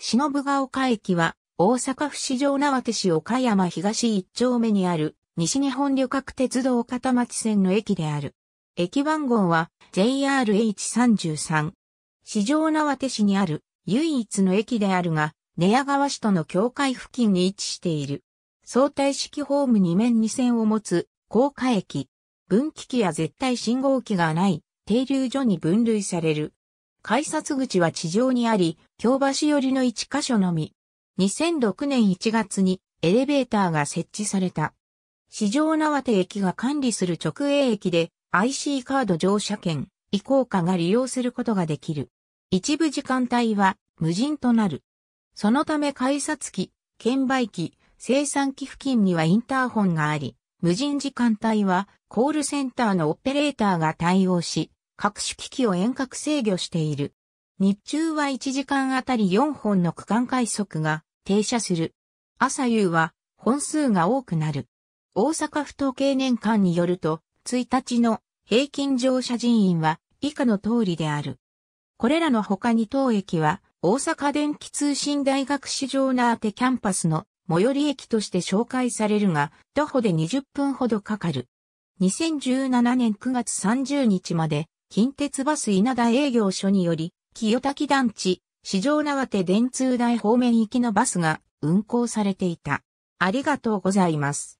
忍ヶ丘駅は、大阪府市場縄手市岡山東一丁目にある、西日本旅客鉄道片町線の駅である。駅番号は JRH33。市場縄手市にある唯一の駅であるが、寝屋川市との境界付近に位置している。相対式ホーム2面2線を持つ高架駅。分岐器や絶対信号機がない停留所に分類される。改札口は地上にあり、京橋寄りの1箇所のみ。2006年1月にエレベーターが設置された。市場縄手駅が管理する直営駅で IC カード乗車券、移行化が利用することができる。一部時間帯は無人となる。そのため改札機、券売機、生産機付近にはインターホンがあり、無人時間帯はコールセンターのオペレーターが対応し、各種機器を遠隔制御している。日中は1時間あたり4本の区間快速が停車する。朝夕は本数が多くなる。大阪府統計年間によると、1日の平均乗車人員は以下の通りである。これらの他に当駅は大阪電気通信大学市場ナーテキャンパスの最寄り駅として紹介されるが、徒歩で20分ほどかかる。2017年9月30日まで近鉄バス稲田営業所により、清滝団地、市場縄手電通台方面行きのバスが運行されていた。ありがとうございます。